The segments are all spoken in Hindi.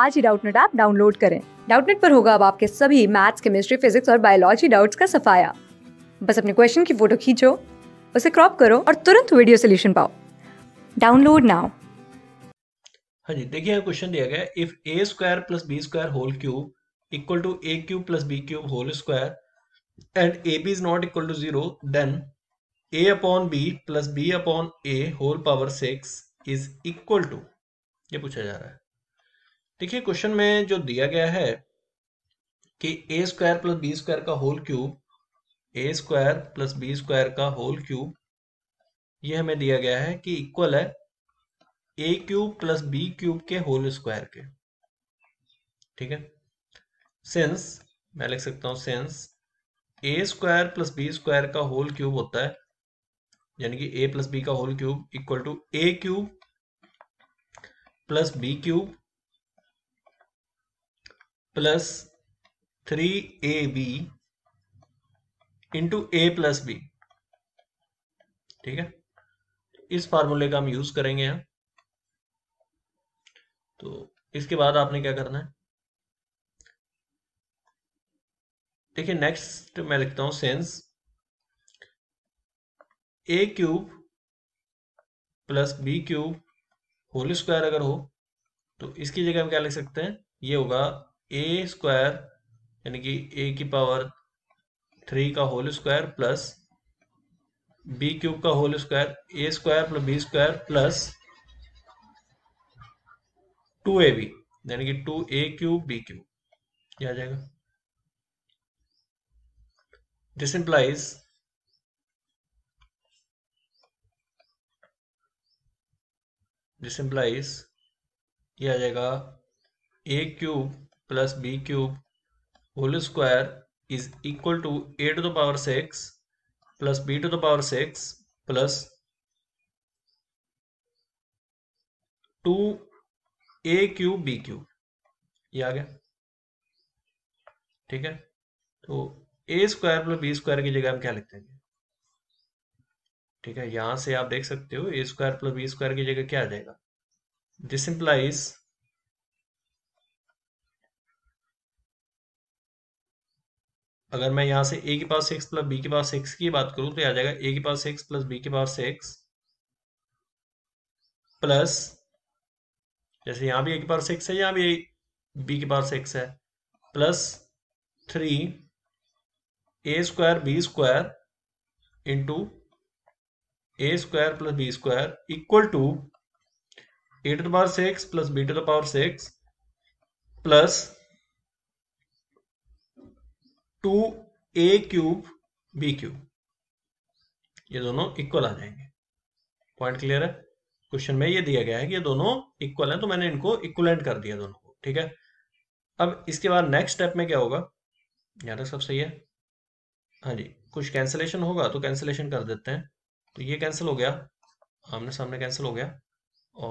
आज ही डाउटनेट ऐप डाउनलोड करें डाउटनेट पर होगा अब आपके सभी मैथ्स केमिस्ट्री फिजिक्स और बायोलॉजी डाउट्स का सफाया बस अपने क्वेश्चन की फोटो खींचो उसे क्रॉप करो और तुरंत वीडियो सोल्यूशन पाओ डाउनलोड नाउ हाँ जी देखिए क्वेश्चन दिया गया if A square plus B square whole cube equal to A cube plus B cube whole square and A B is not equal to zero then A upon B plus B upon A whole power six is equal to ये पूछा जा रहा है देखिए क्वेश्चन में जो दिया गया है कि A square plus B square का whole cube A square plus B square का होल क्यूब ये हमें दिया गया है कि इक्वल है A cube plus B cube के होल स्क्वायर के ठीक है सिंस मैं लिख सकता हूं since A square plus B square का होल क्यूब होता है यानी कि ए प्लस बी का whole cube equal to A cube plus B cube plus three A B into A plus B ठीक है इस फार्मूले का हम यूज करेंगे यहां तो इसके बाद आपने क्या करना है देखिए नेक्स्ट मैं लिखता हूं since A cube plus B cube whole square अगर हो तो इसकी जगह हम क्या लिख सकते हैं ये होगा ए स्क्वायर यानी कि ए की पावर थ्री का whole square plus B cube का whole square A square plus B square plus two A B यानी कि two A cube B cube क्या आ जाएगा दिस इंप्लाइज दिस इंप्लाइज ये आ जाएगा A cube plus B cube whole square is equal to A to the power six plus B to the power six plus two A cube B cube ये आ गया ठीक है तो ए स्क्वायर प्लस बी स्क्वायर की जगह हम क्या लिखते हैं ठीक है यहां से आप देख सकते हो A square plus B square की जगह क्या आ जाएगा दिस इंप्लाइज अगर मैं यहाँ से ए के पास सिक्स प्लस बी के पास सिक्स की बात करूं तो आ जाएगा ए के पास सिक्स प्लस बी के पास सिक्स प्लस जैसे यहां भी ए के पास सिक्स है यहां भी बी के पास सिक्स है plus three A square B square into A square plus B square equal to A to the power six plus B to the power six plus two A cube B cube ये दोनों इक्वल आ जाएंगे पॉइंट क्लियर है क्वेश्चन में ये दिया गया है कि ये दोनों इक्वल हैं तो मैंने इनको इक्वलेंट कर दिया दोनों को ठीक है अब इसके बाद नेक्स्ट स्टेप में क्या होगा यहां तक सब सही है हाँ जी कुछ कैंसिलेशन होगा तो कैंसिलेशन कर देते हैं तो ये कैंसिल हो गया आमने सामने कैंसिल हो गया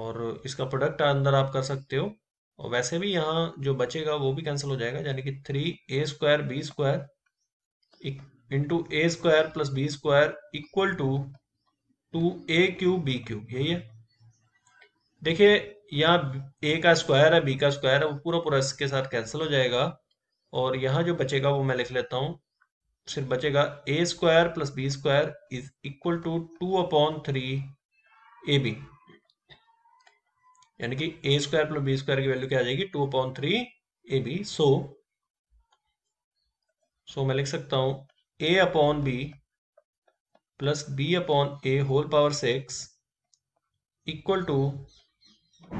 और इसका प्रोडक्ट अंदर आप कर सकते हो और वैसे भी यहाँ जो बचेगा वो भी कैंसिल हो जाएगा यानी कि three A square B square into A square plus B square equal to two A cube B cube यही है देखिए यहाँ ए का स्क्वायर है बी का स्क्वायर है वो पूरा पूरा इसके साथ कैंसिल हो जाएगा और यहाँ जो बचेगा वो मैं लिख लेता हूँ सिर्फ बचेगा A square plus B square is equal to two upon three A B यानी कि A square plus B square की वैल्यू क्या आ जाएगी two upon three A B so so मैं लिख सकता हूं A upon B plus B upon A whole power six equal to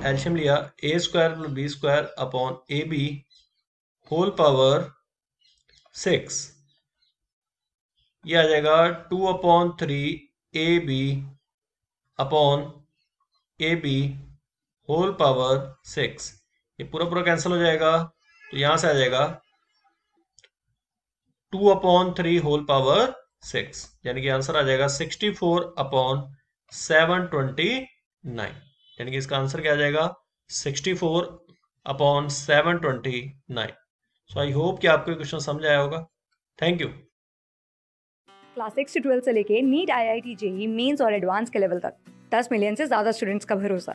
एल्शियम लिया A square plus B square upon A B whole power six ये आ जाएगा two upon three A B upon A B whole power six ये पूरा पूरा कैंसिल हो जाएगा तो यहां से आ जाएगा two upon three whole power six यानी कि आंसर आ जाएगा sixty four upon seven twenty nine यानी कि इसका आंसर क्या आ जाएगा sixty four upon seven twenty nine so I hope कि आपको क्वेश्चन समझ आया होगा थैंक यू क्लास सिक्स से ट्वेल्थ से लेके NEET I I T JEE mains और एडवांस के लेवल तक दस मिलियन से ज्यादा स्टूडेंट्स का भरोसा